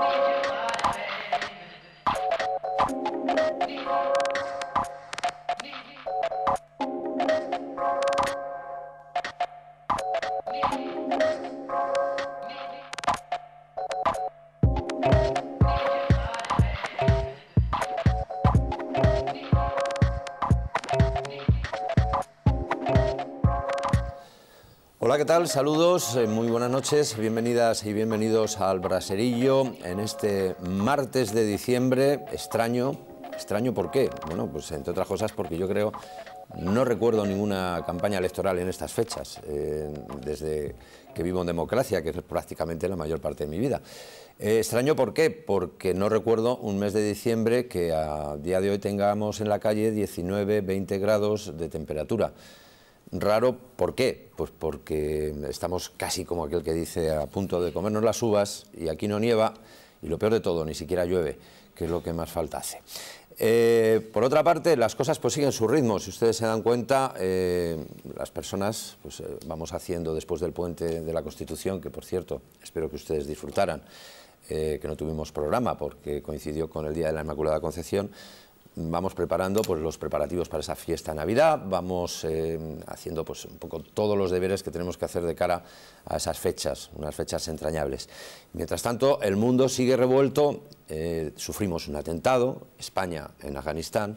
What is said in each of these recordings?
Thank you. ¿qué tal? Saludos, eh, muy buenas noches, bienvenidas y bienvenidos al Braserillo en este martes de diciembre, extraño, extraño ¿por qué? Bueno, pues entre otras cosas porque yo creo, no recuerdo ninguna campaña electoral en estas fechas, eh, desde que vivo en democracia, que es prácticamente la mayor parte de mi vida. Eh, extraño por qué, porque no recuerdo un mes de diciembre que a día de hoy tengamos en la calle 19, 20 grados de temperatura. Raro, ¿por qué? Pues porque estamos casi como aquel que dice a punto de comernos las uvas y aquí no nieva y lo peor de todo, ni siquiera llueve, que es lo que más falta hace. Eh, por otra parte, las cosas pues siguen su ritmo. Si ustedes se dan cuenta, eh, las personas pues, eh, vamos haciendo después del puente de la Constitución, que por cierto, espero que ustedes disfrutaran, que no tuvimos programa porque coincidió con el Día de la Inmaculada Concepción, vamos preparando pues, los preparativos para esa fiesta Navidad, vamos eh, haciendo pues, un poco todos los deberes que tenemos que hacer de cara a esas fechas, unas fechas entrañables. Mientras tanto, el mundo sigue revuelto, eh, sufrimos un atentado, España en Afganistán,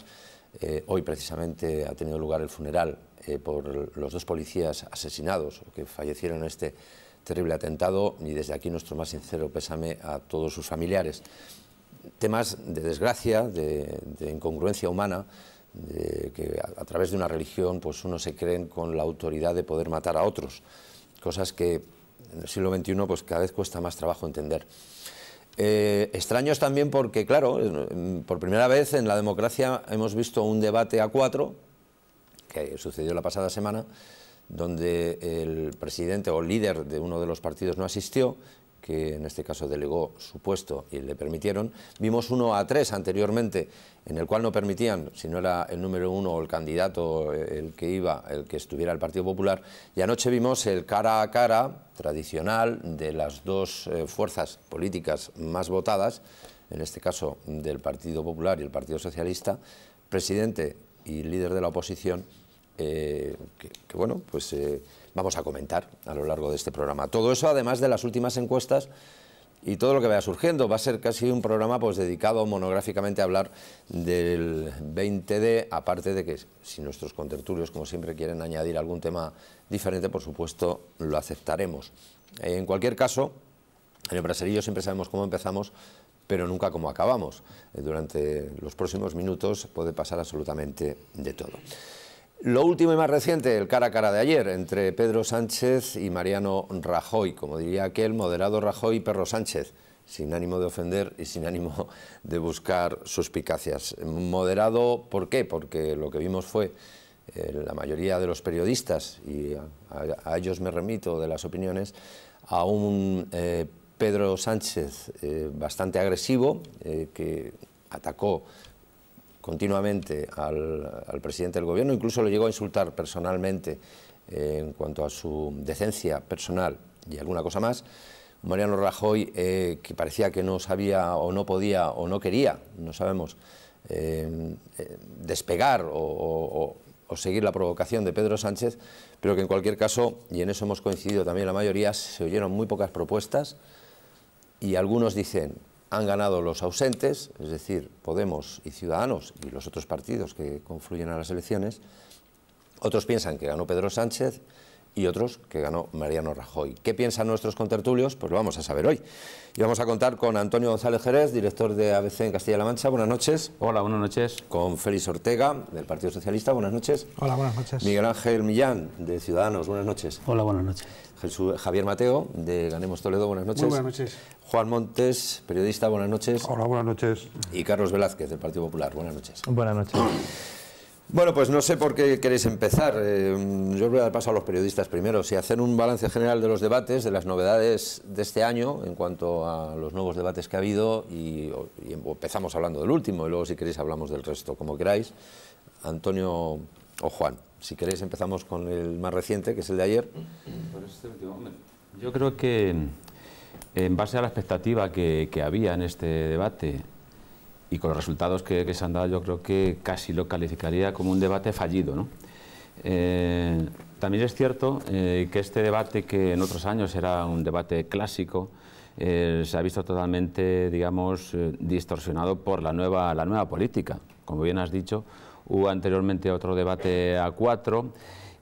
eh, hoy precisamente ha tenido lugar el funeral por los dos policías asesinados que fallecieron en este terrible atentado y desde aquí nuestro más sincero pésame a todos sus familiares temas de desgracia, de, incongruencia humana, de, que a, través de una religión pues uno se cree con la autoridad de poder matar a otros, cosas que en el siglo XXI pues cada vez cuesta más trabajo entender. Eh, extraños también porque, claro, por primera vez en la democracia hemos visto un debate a cuatro, que sucedió la pasada semana, donde el presidente o líder de uno de los partidos no asistió, que en este caso delegó su puesto y le permitieron. Vimos uno a tres anteriormente, en el cual no permitían, si no era el número uno o el candidato eh, el que iba, el que estuviera el Partido Popular. Y anoche vimos el cara a cara tradicional de las dos eh, fuerzas políticas más votadas, en este caso del Partido Popular y el Partido Socialista, presidente y líder de la oposición, eh, que, bueno, pues vamos a comentar a lo largo de este programa. Todo eso además de las últimas encuestas y todo lo que vaya surgiendo. Va a ser casi un programa pues dedicado monográficamente a hablar del 20D, aparte de que si nuestros contertulios, como siempre, quieren añadir algún tema diferente, por supuesto, lo aceptaremos. En cualquier caso, en el braserillo siempre sabemos cómo empezamos, pero nunca cómo acabamos. Durante los próximos minutos puede pasar absolutamente de todo. Lo último y más reciente, el cara a cara de ayer entre Pedro Sánchez y Mariano Rajoy, como diría aquel moderado Rajoy y perro Sánchez, sin ánimo de ofender y sin ánimo de buscar suspicacias. Moderado, ¿por qué? Porque lo que vimos fue eh, la mayoría de los periodistas, y a, ellos me remito de las opiniones, a un eh, Pedro Sánchez eh, bastante agresivo que atacó continuamente al, presidente del gobierno, incluso lo llegó a insultar personalmente eh, en cuanto a su decencia personal y alguna cosa más. Mariano Rajoy, eh, que parecía que no sabía o no podía o no quería, no sabemos, eh, despegar o, seguir la provocación de Pedro Sánchez, pero que en cualquier caso, y en eso hemos coincidido también la mayoría, se oyeron muy pocas propuestas y algunos dicen, han ganado los ausentes, es decir, Podemos y Ciudadanos y los otros partidos que confluyen a las elecciones. Otros piensan que ganó Pedro Sánchez, y otros que ganó Mariano Rajoy. ¿Qué piensan nuestros contertulios? Pues lo vamos a saber hoy. Y vamos a contar con Antonio González Jerez, director de ABC en Castilla-La Mancha. Buenas noches. Hola, buenas noches. Con Félix Ortega, del Partido Socialista. Buenas noches. Hola, buenas noches. Miguel Ángel Millán, de Ciudadanos. Buenas noches. Hola, buenas noches. Javier Mateo, de Ganemos Toledo. Buenas noches. buenas noches. Juan Montes, periodista. Buenas noches. Hola, buenas noches. Y Carlos Velázquez, del Partido Popular. Buenas noches. Buenas noches. Bueno, pues no sé por qué queréis empezar. Eh, yo voy a dar paso a los periodistas primero. Si hacen un balance general de los debates, de las novedades de este año en cuanto a los nuevos debates que ha habido, y, empezamos hablando del último, y luego si queréis hablamos del resto, como queráis. Antonio o Juan, si queréis empezamos con el más reciente, que es el de ayer. Yo creo que en base a la expectativa que había en este debate y con los resultados que, se han dado yo creo que casi lo calificaría como un debate fallido. Eh, también es cierto eh, que este debate, que en otros años era un debate clásico, eh, se ha visto totalmente, digamos, distorsionado por la nueva, la nueva política. Como bien has dicho, hubo anteriormente otro debate a cuatro.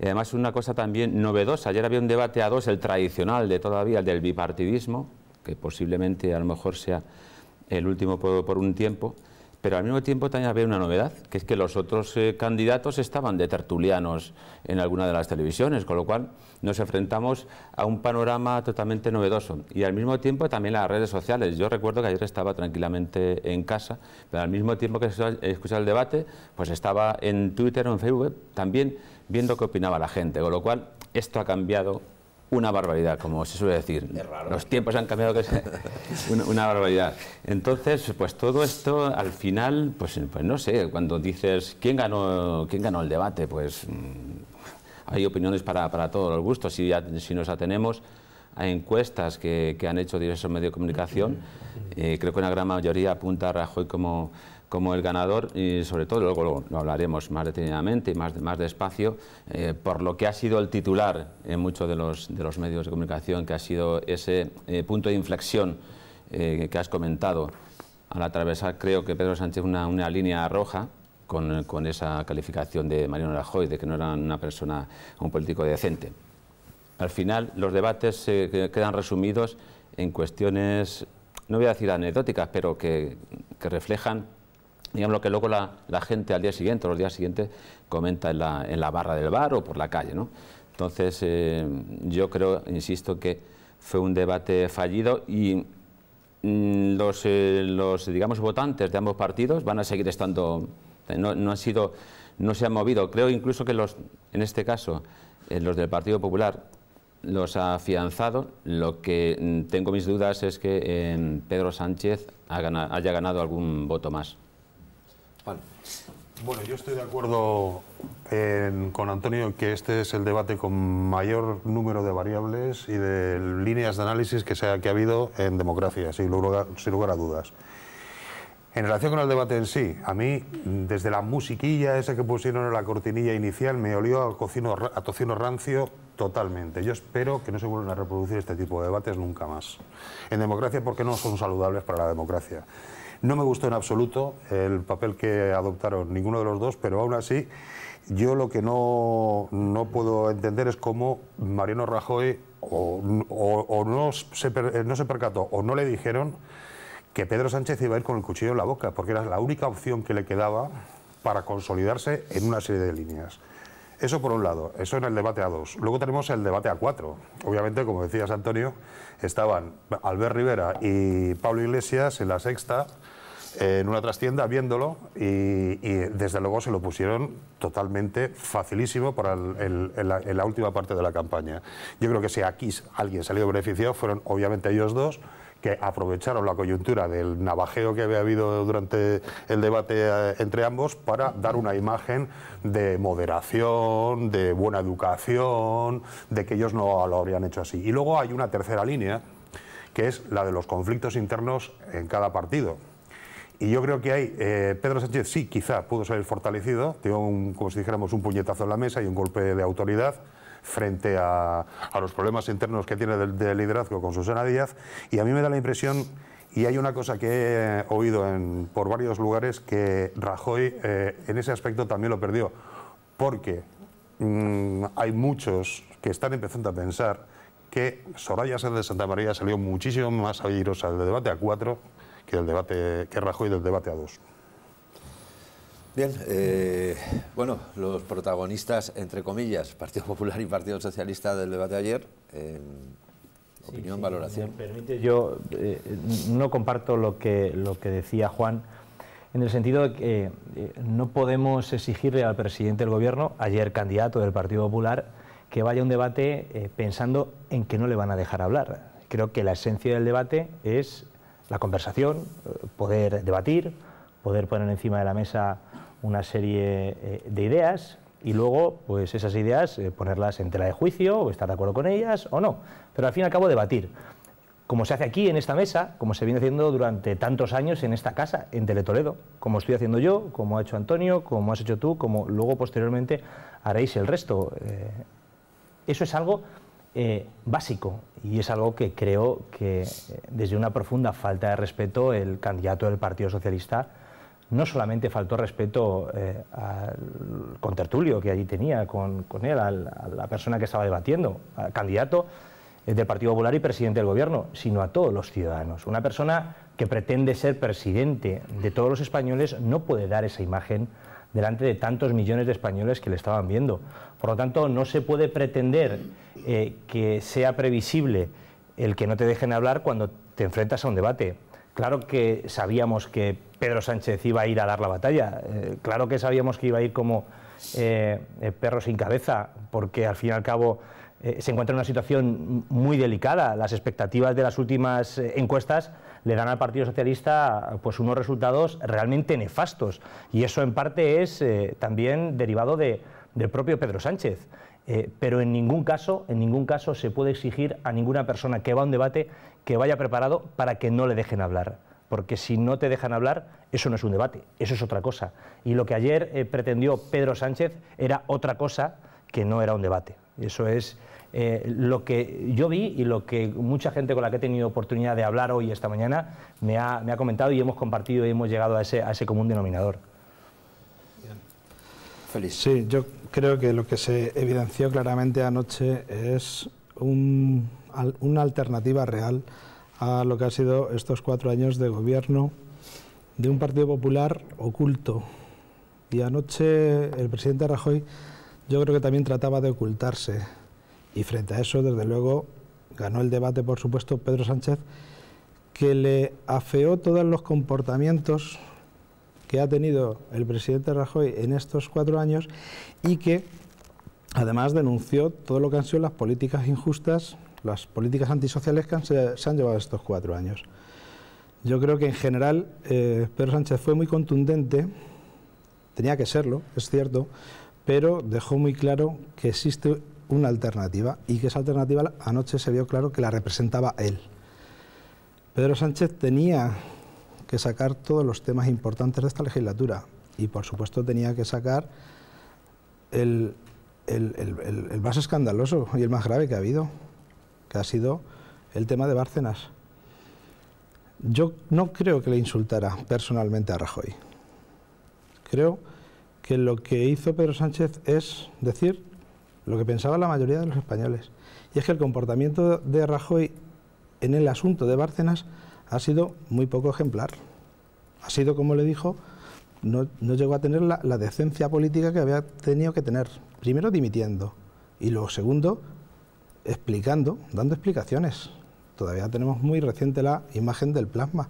además, una cosa también novedosa. Ayer había un debate a dos, el tradicional de todavía, el del bipartidismo, que posiblemente a lo mejor sea el último por, por un tiempo, pero al mismo tiempo también había una novedad, que es que los otros eh, candidatos estaban de tertulianos en alguna de las televisiones, con lo cual nos enfrentamos a un panorama totalmente novedoso. Y al mismo tiempo también las redes sociales. Yo recuerdo que ayer estaba tranquilamente en casa, pero al mismo tiempo que escuchaba el debate, pues estaba en Twitter o en Facebook también viendo qué opinaba la gente, con lo cual esto ha cambiado una barbaridad, como se suele decir. Los ¿eh? tiempos han cambiado, que es una, barbaridad. Entonces, pues todo esto, al final, pues, pues, no sé, cuando dices, ¿quién ganó, quién ganó el debate? Pues mm, hay opiniones para, todos los gustos. Si, si nos atenemos a encuestas que, han hecho diversos medios de comunicación, eh, creo que una gran mayoría apunta a Rajoy como como el ganador y sobre todo luego, lo hablaremos más detenidamente y más, más despacio eh, por lo que ha sido el titular en muchos de los, de los medios de comunicación que ha sido ese eh, punto de inflexión eh, que has comentado al atravesar creo que Pedro Sánchez una, línea roja con, esa calificación de Mariano Rajoy de que no era una persona, un político decente. Al final los debates se quedan resumidos en cuestiones, no voy a decir anecdóticas, pero que, que reflejan digamos lo que luego la, gente al día siguiente o los días siguientes comenta en la, barra del bar o por la calle. ¿no? Entonces, eh, yo creo, insisto, que fue un debate fallido y mm, eh, los, digamos, votantes de ambos partidos van a seguir estando, eh, no, han sido, no se han movido. Creo incluso que los, en este caso, los del Partido Popular los ha afianzado. Lo que mm, tengo mis dudas es que Pedro Sánchez haya ganado algún voto más. Bueno, yo estoy de acuerdo con Antonio que este es el debate con mayor número de variables y de líneas de análisis que, sea, que ha habido en democracia, sin lugar, a dudas. En relación con el debate en sí, a mí, desde la musiquilla esa que pusieron en la cortinilla inicial, me olió a, cocino, a tocino rancio totalmente. Yo espero que no se vuelvan a reproducir este tipo de debates nunca más. En democracia, porque no son saludables para la democracia. No me gustó en absoluto el papel que adoptaron ninguno de los dos, pero aún así yo lo que no, no puedo entender es cómo Mariano Rajoy o, no, se, eh, no se percató o no le dijeron que Pedro Sánchez iba a ir con el cuchillo en la boca, porque era la única opción que le quedaba para consolidarse en una serie de líneas. Eso por un lado, eso en el debate a dos. Luego tenemos el debate a cuatro. Obviamente, como decías Antonio, estaban Albert Rivera y Pablo Iglesias en la sexta, en una trastienda viéndolo y, desde luego se lo pusieron totalmente facilísimo para en, la, en la última parte de la campaña. Yo creo que si aquí alguien salió beneficiado fueron obviamente ellos dos que aprovecharon la coyuntura del navajeo que había habido durante el debate eh, entre ambos para dar una imagen de moderación, de buena educación, de que ellos no lo habrían hecho así. Y luego hay una tercera línea, que es la de los conflictos internos en cada partido. Y yo creo que hay, eh, Pedro Sánchez sí, quizá pudo ser fortalecido, dio un, como si dijéramos un puñetazo en la mesa y un golpe de autoridad, frente a, los problemas internos que tiene de, liderazgo con Susana Díaz. Y a mí me da la impresión y hay una cosa que he oído en, por varios lugares que Rajoy eh, en ese aspecto también lo perdió, porque mm, hay muchos que están empezando a pensar que Soraya Sáenz de Santa María salió muchísimo más airosa del debate a cuatro que debate que Rajoy del debate a dos. Eh, bueno, los protagonistas, entre comillas, Partido Popular y Partido Socialista del debate de ayer, opinión, valoración. permite, yo eh, no comparto lo que, lo que decía Juan, en el sentido de que eh, no podemos exigirle al presidente del gobierno, ayer candidato del Partido Popular, que vaya a un debate pensando en que no le van a dejar hablar. Creo que la esencia del debate es la conversación, poder debatir, poder poner encima de la mesa una serie eh, de ideas y luego pues esas ideas eh, ponerlas en tela de juicio o estar de acuerdo con ellas o no. Pero al fin y al cabo debatir, como se hace aquí en esta mesa, como se viene haciendo durante tantos años en esta casa, en Teletoledo, como estoy haciendo yo, como ha hecho Antonio, como has hecho tú, como luego posteriormente haréis el resto. Eh, eso es algo básico y es algo que creo que desde una profunda falta de respeto el candidato del Partido Socialista no solamente faltó respeto eh, al contertulio que allí tenía con, él, a la persona que estaba debatiendo, candidato eh, del Partido Popular y presidente del Gobierno, sino a todos los ciudadanos. Una persona que pretende ser presidente de todos los españoles no puede dar esa imagen delante de tantos millones de españoles que le estaban viendo. Por lo tanto, no se puede pretender eh, que sea previsible el que no te dejen hablar cuando te enfrentas a un debate. Claro que sabíamos que Pedro Sánchez iba a ir a dar la batalla. Eh, claro que sabíamos que iba a ir como eh, eh, perro sin cabeza, porque al fin y al cabo se encuentra en una situación muy delicada. Las expectativas de las últimas encuestas le dan al Partido Socialista pues unos resultados realmente nefastos. Y eso en parte es también derivado del propio Pedro Sánchez. pero en ningún caso, en ningún caso se puede exigir a ninguna persona que va a un debate que vaya preparado para que no le dejen hablar porque si no te dejan hablar, eso no es un debate, eso es otra cosa. Y lo que ayer eh, pretendió Pedro Sánchez era otra cosa que no era un debate. Eso es eh, lo que yo vi y lo que mucha gente con la que he tenido oportunidad de hablar hoy, esta mañana, me ha, comentado y hemos compartido y hemos llegado a ese, a ese común denominador. Feliz. Sí, yo creo que lo que se evidenció claramente anoche es una alternativa real a lo que ha sido estos cuatro años de gobierno de un Partido Popular oculto. Y anoche el presidente Rajoy yo creo que también trataba de ocultarse. Y frente a eso, desde luego, ganó el debate, por supuesto, Pedro Sánchez, que le afeó todos los comportamientos que ha tenido el presidente Rajoy en estos cuatro años y que además denunció todo lo que han sido las políticas injustas las políticas antisociales que se, han llevado estos cuatro años. Yo creo que en general eh, Pedro Sánchez fue muy contundente, tenía que serlo, es cierto, pero dejó muy claro que existe una alternativa y que esa alternativa anoche se vio claro que la representaba él. Pedro Sánchez tenía que sacar todos los temas importantes de esta legislatura y por supuesto tenía que sacar el más escandaloso y el más grave que ha habido, que ha sido el tema de Bárcenas. Yo no creo que le insultara personalmente a Rajoy. Creo que lo que hizo Pedro Sánchez es decir lo que pensaba la mayoría de los españoles. Y es que el comportamiento de Rajoy en el asunto de Bárcenas ha sido muy poco ejemplar. Ha sido, como le dijo, no, llegó a tener la, la decencia política que había tenido que tener. Primero dimitiendo y luego segundo explicando, dando explicaciones. Todavía tenemos muy reciente la imagen del plasma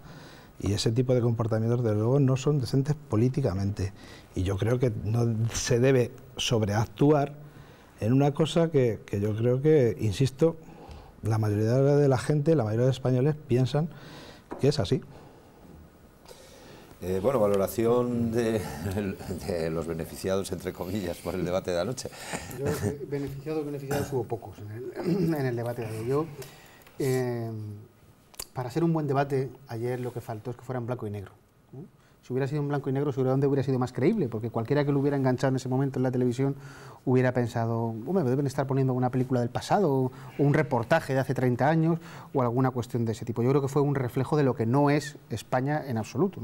y ese tipo de comportamientos, desde luego, no son decentes políticamente. Y yo creo que no se debe sobreactuar en una cosa que, que yo creo que, insisto, la mayoría de la gente, la mayoría de españoles piensan que es así. Eh, bueno, valoración de, los beneficiados, entre comillas, por el debate de anoche. Yo, eh, beneficiados, beneficiados hubo pocos en el, debate de hoy. Eh, para hacer un buen debate, ayer lo que faltó es que fueran blanco y negro si hubiera sido en blanco y negro, dónde hubiera sido más creíble, porque cualquiera que lo hubiera enganchado en ese momento en la televisión hubiera pensado, hombre, deben estar poniendo una película del pasado, o un reportaje de hace 30 años, o alguna cuestión de ese tipo. Yo creo que fue un reflejo de lo que no es España en absoluto.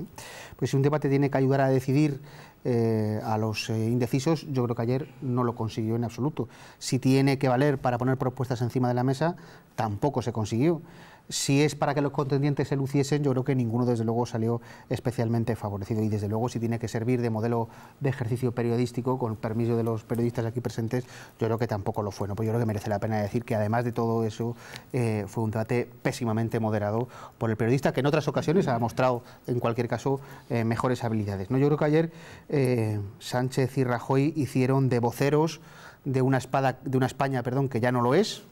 Pues si un debate tiene que ayudar a decidir eh, a los eh, indecisos, yo creo que ayer no lo consiguió en absoluto. Si tiene que valer para poner propuestas encima de la mesa, tampoco se consiguió si es para que los contendientes se luciesen, yo creo que ninguno desde luego salió especialmente favorecido y desde luego si tiene que servir de modelo de ejercicio periodístico, con el permiso de los periodistas aquí presentes, yo creo que tampoco lo fue. ¿no? Pues yo creo que merece la pena decir que además de todo eso eh, fue un debate pésimamente moderado por el periodista que en otras ocasiones ha mostrado en cualquier caso eh, mejores habilidades. ¿no? Yo creo que ayer eh, Sánchez y Rajoy hicieron de voceros de una, espada, de una España perdón, que ya no lo es,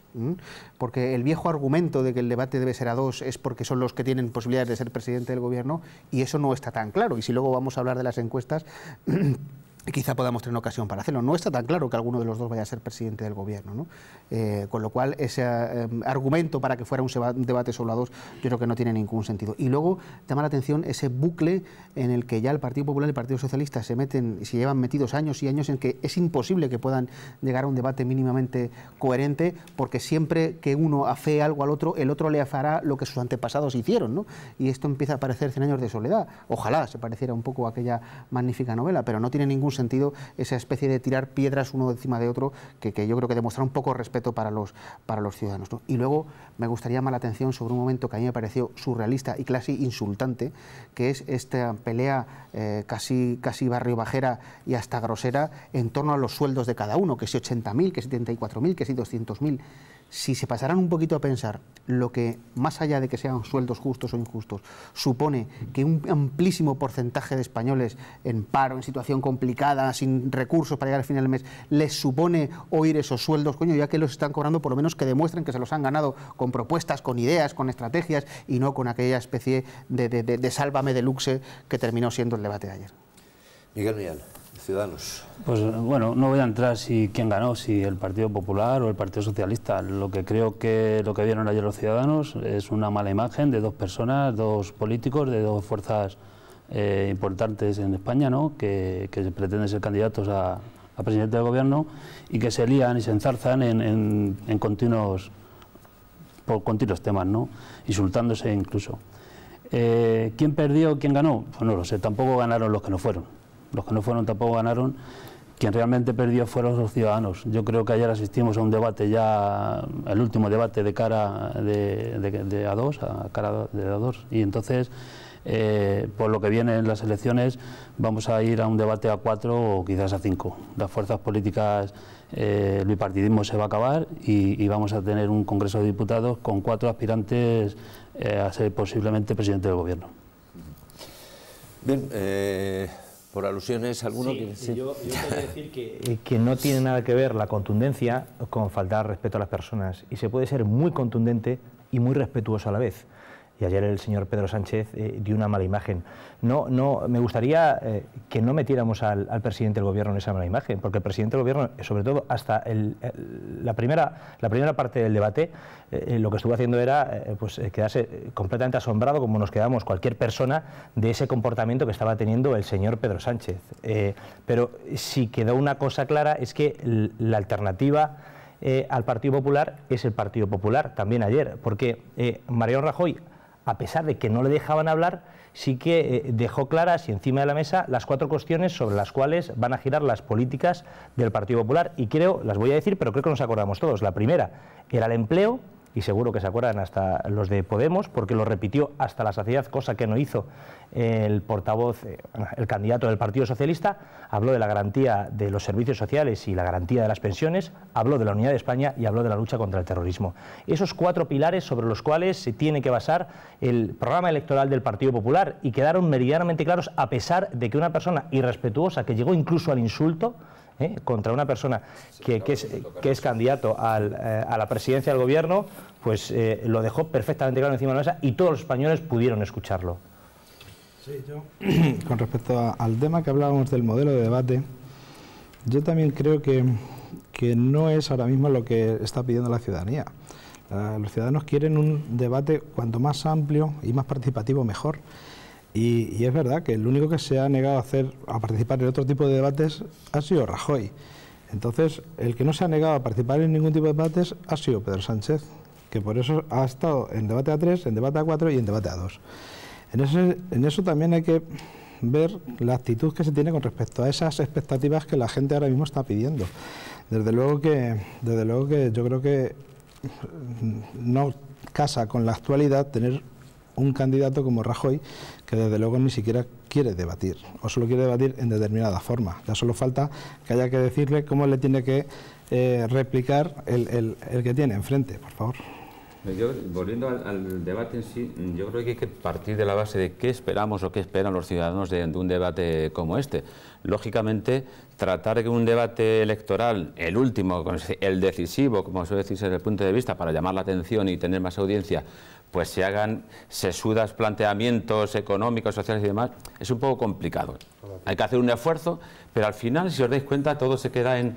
porque el viejo argumento de que el debate debe ser a dos es porque son los que tienen posibilidades de ser presidente del gobierno y eso no está tan claro. Y si luego vamos a hablar de las encuestas... quizá podamos tener ocasión para hacerlo. No está tan claro que alguno de los dos vaya a ser presidente del gobierno, ¿no? Eh, con lo cual ese em, argumento para que fuera un debate solo a dos yo creo que no tiene ningún sentido. Y luego llama la atención ese bucle en el que ya el Partido Popular y el Partido Socialista se meten, y se llevan metidos años y años en que es imposible que puedan llegar a un debate mínimamente coherente porque siempre que uno hace algo al otro, el otro le hará lo que sus antepasados hicieron, ¿no? Y esto empieza a parecer 100 años de soledad. Ojalá se pareciera un poco a aquella magnífica novela, pero no tiene ningún sentido esa especie de tirar piedras uno encima de otro, que, yo creo que demuestra un poco respeto para los, para los ciudadanos. Y luego me gustaría llamar la atención sobre un momento que a mí me pareció surrealista y casi insultante, que es esta pelea eh, casi, casi barrio bajera y hasta grosera en torno a los sueldos de cada uno, que si 80.000, que si 74.000, que si 200.000 si se pasaran un poquito a pensar lo que, más allá de que sean sueldos justos o injustos, supone que un amplísimo porcentaje de españoles en paro, en situación complicada, sin recursos para llegar al final del mes, les supone oír esos sueldos, coño, ya que los están cobrando, por lo menos que demuestren que se los han ganado con propuestas, con ideas, con estrategias y no con aquella especie de, de, de, de sálvame deluxe que terminó siendo el debate de ayer. Miguel Miguel. Ciudadanos? Pues bueno, no voy a entrar si quién ganó, si el Partido Popular o el Partido Socialista. Lo que creo que lo que vieron ayer los ciudadanos es una mala imagen de dos personas, dos políticos, de dos fuerzas eh, importantes en España, ¿no? que, pretenden ser candidatos a, presidente del gobierno y que se lían y se enzarzan en, continuos por continuos temas, ¿no? insultándose incluso. Eh, ¿Quién perdió, quién ganó? Pues no lo sé, tampoco ganaron los que no fueron los que no fueron tampoco ganaron, quien realmente perdió fueron los ciudadanos. Yo creo que ayer asistimos a un debate ya, el último debate de cara de, a dos... a cara de dos y entonces... Eh, por lo que viene en las elecciones vamos a ir a un debate a cuatro o quizás a cinco. Las fuerzas políticas, eh, el bipartidismo se va a acabar y, vamos a tener un Congreso de Diputados con cuatro aspirantes eh, a ser posiblemente presidente del Gobierno. Bien, por alusiones alguno sí, Yo, decir que... que no tiene nada que ver la contundencia con faltar respeto a las personas y se puede ser muy contundente y muy respetuoso a la vez y ayer el señor Pedro Sánchez eh, dio una mala imagen. No, no, me gustaría eh, que no metiéramos al, presidente del gobierno en esa mala imagen, porque el presidente del gobierno, sobre todo hasta la, primera, la primera parte del debate, eh, lo que estuvo haciendo era pues, quedarse completamente asombrado, como nos quedamos cualquier persona, de ese comportamiento que estaba teniendo el señor Pedro Sánchez. pero si quedó una cosa clara es que la alternativa... al Partido Popular es el Partido Popular, también ayer, porque Mariano Rajoy a pesar de que no le dejaban hablar, sí que eh, dejó claras y encima de la mesa las cuatro cuestiones sobre las cuales van a girar las políticas del Partido Popular. Y creo, las voy a decir, pero creo que nos acordamos todos. La primera era el empleo, y seguro que se acuerdan hasta los de Podemos, porque lo repitió hasta la saciedad, cosa que no hizo el portavoz, eh, el candidato del Partido Socialista, habló de la garantía de los servicios sociales y la garantía de las pensiones, habló de la unidad de España y habló de la lucha contra el terrorismo. Esos cuatro pilares sobre los cuales se tiene que basar el programa electoral del Partido Popular y quedaron meridianamente claros a pesar de que una persona irrespetuosa que llegó incluso al insulto, ¿eh? contra una persona que, es, candidato eh, a la presidencia del gobierno, pues eh, lo dejó perfectamente claro encima de la mesa y todos los españoles pudieron escucharlo. yo, con respecto al tema que hablábamos del modelo de debate, yo también creo que, no es ahora mismo lo que está pidiendo la ciudadanía. los ciudadanos quieren un debate cuanto más amplio y más participativo mejor. Y, es verdad que el único que se ha negado a, hacer, a participar en otro tipo de debates ha sido Rajoy. Entonces, el que no se ha negado a participar en ningún tipo de debates ha sido Pedro Sánchez, que por eso ha estado en debate a tres, en debate A4 y en debate a dos. En, en eso también hay que ver la actitud que se tiene con respecto a esas expectativas que la gente ahora mismo está pidiendo. Desde luego que, desde luego que yo creo que no casa con la actualidad tener un candidato como Rajoy, que desde luego ni siquiera quiere debatir, o solo quiere debatir en determinada forma. Ya solo falta que haya que decirle cómo le tiene que eh, replicar el, que tiene enfrente, por favor. Yo, volviendo al, debate en sí, yo creo que hay que partir de la base de qué esperamos o qué esperan los ciudadanos de, un debate como este. Lógicamente, tratar de un debate electoral, el último, el decisivo, como suele decirse desde el punto de vista, para llamar la atención y tener más audiencia, pues se hagan sesudas planteamientos económicos, sociales y demás, es un poco complicado. Hay que hacer un esfuerzo, pero al final, si os dais cuenta, todo se queda en,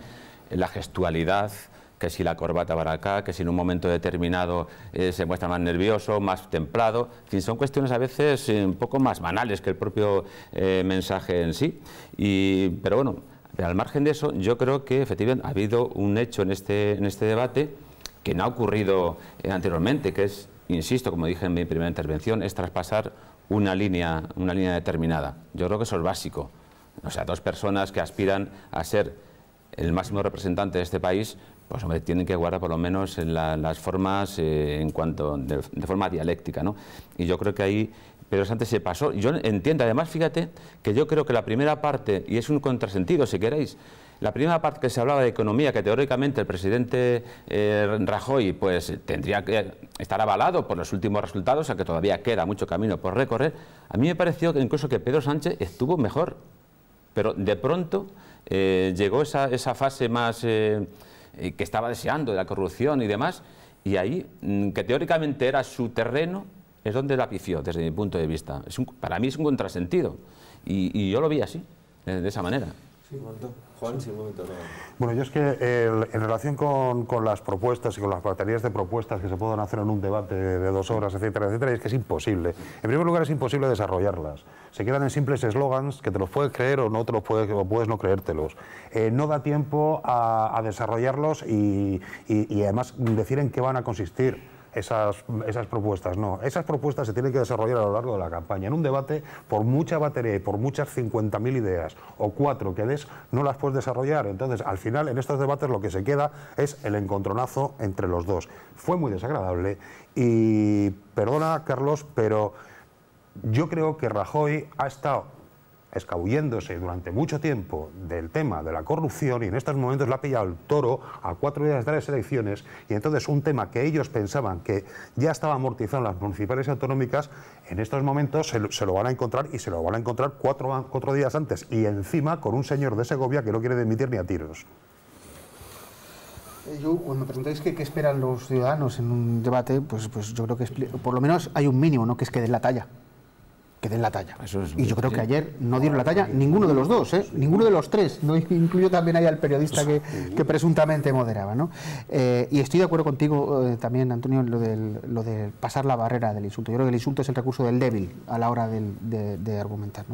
la gestualidad, que si la corbata para acá, que si en un momento determinado eh, se muestra más nervioso, más templado, en son cuestiones a veces eh, un poco más banales que el propio eh, mensaje en sí. Y, pero bueno, al margen de eso, yo creo que efectivamente ha habido un hecho en este, en este debate que no ha ocurrido anteriormente, que es insisto, como dije en mi primera intervención, es traspasar una línea, una línea determinada. Yo creo que eso es básico. O sea, dos personas que aspiran a ser el máximo representante de este país, pues tienen que guardar por lo menos eh, la, las formas eh, en cuanto de, forma dialéctica, ¿no? Y yo creo que ahí pero antes se pasó. Yo entiendo, además, fíjate que yo creo que la primera parte y es un contrasentido, si queréis, la primera parte que se hablaba de economía, que teóricamente el presidente eh, Rajoy pues, tendría que estar avalado por los últimos resultados, a que todavía queda mucho camino por recorrer, a mí me pareció incluso que Pedro Sánchez estuvo mejor. Pero de pronto eh, llegó esa, fase más eh, que estaba deseando, de la corrupción y demás, y ahí, mm, que teóricamente era su terreno, es donde la pifió, desde mi punto de vista. para mí es un contrasentido. y yo lo vi así, de esa manera. Bueno, yo es que en relación con, las propuestas y con las baterías de propuestas que se puedan hacer en un debate de dos horas, etcétera, etcétera, es que es imposible. En primer lugar, es imposible desarrollarlas. Se quedan en simples eslogans que te los puedes creer o no te los puedes, puedes no creértelos. Eh, no da tiempo a, desarrollarlos y además decir en qué van a consistir esas, propuestas. No, esas propuestas se tienen que desarrollar a lo largo de la campaña. En un debate, por mucha batería y por muchas 50.000 ideas o cuatro que des, no las puedes desarrollar. Entonces, al final, en estos debates lo que se queda es el encontronazo entre los dos. Fue muy desagradable y, perdona, Carlos, pero yo creo que Rajoy ha estado escabulléndose durante mucho tiempo del tema de la corrupción y en estos momentos la ha pillado el toro a cuatro días de las elecciones y entonces un tema que ellos pensaban que ya estaba amortizado en las municipales y autonómicas, en estos momentos se, lo van a encontrar y se lo van a encontrar cuatro, días antes y encima con un señor de Segovia que no quiere demitir ni a tiros. Eh, yo, cuando me preguntáis qué, esperan los ciudadanos en un debate, pues, pues yo creo que por lo menos hay un mínimo, ¿no? que es que den la talla que den la talla. y yo creo que ayer no dieron la talla ninguno de los dos, ¿eh? ninguno de los tres. No incluyo también ahí al periodista que, presuntamente moderaba. ¿no? Eh, y estoy de acuerdo contigo eh, también, Antonio, lo, del, lo de pasar la barrera del insulto. Yo creo que el insulto es el recurso del débil a la hora de, argumentar.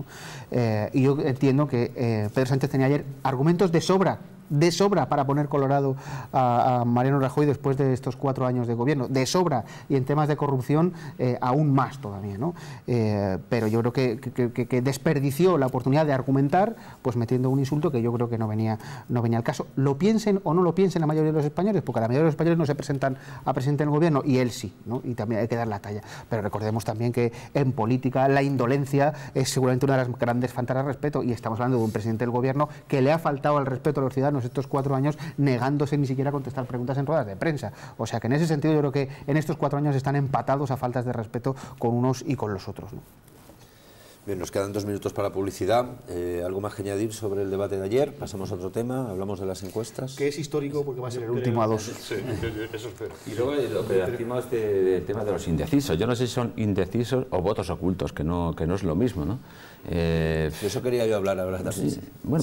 y yo entiendo que Pedro Sánchez tenía ayer argumentos de sobra de sobra para poner colorado a, Mariano Rajoy después de estos cuatro años de gobierno, de sobra, y en temas de corrupción eh, aún más todavía. ¿no? Eh, pero yo creo que, desperdició la oportunidad de argumentar pues metiendo un insulto que yo creo que no venía, no venía al caso. Lo piensen o no lo piensen la mayoría de los españoles, porque la mayoría de los españoles no se presentan a presidente del gobierno y él sí, ¿no? y también hay que dar la talla. Pero recordemos también que en política la indolencia es seguramente una de las grandes faltas al respeto y estamos hablando de un presidente del gobierno que le ha faltado al respeto a los ciudadanos estos cuatro años, negándose ni siquiera a contestar preguntas en ruedas de prensa. O sea que en ese sentido yo creo que en estos cuatro años están empatados a faltas de respeto con unos y con los otros. Bien, nos quedan dos minutos para publicidad. Eh, ¿Algo más que añadir sobre el debate de ayer? Pasamos a otro tema, hablamos de las encuestas. Que es histórico porque va a ser el último a dos. Sí, eso Y luego eh, lo que decimos de, tema de los indecisos. Yo no sé si son indecisos o votos ocultos, que no, que no es lo mismo, ¿no? Eh, eso quería yo hablar ahora bueno,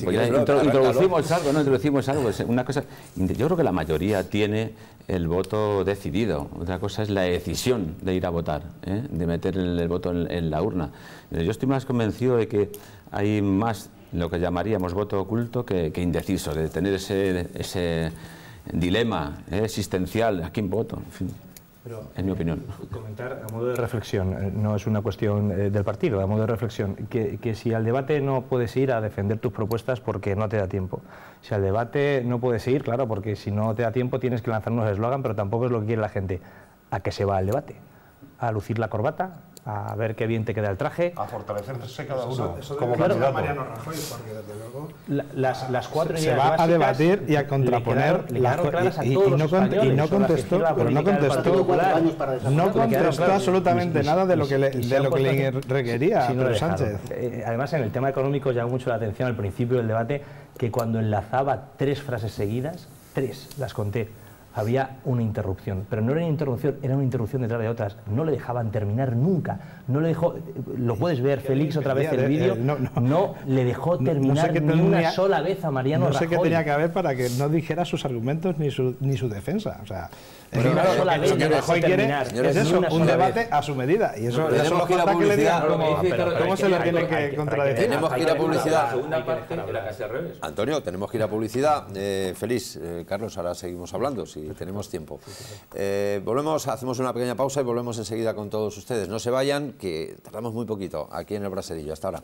introducimos algo, ¿no? Introducimos algo. Una cosa, yo creo que la mayoría tiene el voto decidido. Otra cosa es la decisión de ir a votar, ¿eh? de meter el, voto en, la urna. Eh, yo estoy más convencido de que hay más lo que llamaríamos voto oculto que, indeciso, de tener ese, ese dilema existencial, ¿a quién voto? Pero, en mi opinión. Eh, comentar a modo de reflexión, eh, no es una cuestión eh, del partido, a modo de reflexión, que, si al debate no puedes ir a defender tus propuestas porque no te da tiempo. Si al debate no puedes ir, claro, porque si no te da tiempo tienes que lanzarnos el eslogan, pero tampoco es lo que quiere la gente. ¿A qué se va al debate? ¿A lucir la corbata? a ver qué bien te queda el traje. A fortalecerse cada uno. Eso, claro, Mariano Rajoy, porque desde luego... las, cuatro se, va a debatir y a contraponer y, no contestó, pero no contestó, absolutamente nada de lo que le, requería Sánchez. Eh, además, en el tema económico llamó mucho la atención al principio del debate que cuando enlazaba tres frases seguidas, tres, las conté había una interrupción, pero no era una interrupción, era una interrupción detrás de otras. No le dejaban terminar nunca. No le dejó, lo puedes ver, Félix, otra vez el ¿eh? vídeo. Eh, no, no, le dejó terminar ni una sola vez a Mariano Rajoy. No sé qué tenía que haber para que no dijera sus argumentos ni su, ni su defensa. O sea, lo que es eso, un debate a su medida. Y eso, lo que publicidad. ¿Cómo se lo tiene que contradecir? Tenemos que ir a publicidad. Antonio, tenemos que ir a publicidad. Eh, Feliz, eh, Carlos, ahora seguimos hablando, si tenemos tiempo. Eh, volvemos, hacemos una pequeña pausa y volvemos enseguida con todos ustedes. No se vayan, que tardamos muy poquito aquí en el Braserillo. Hasta ahora.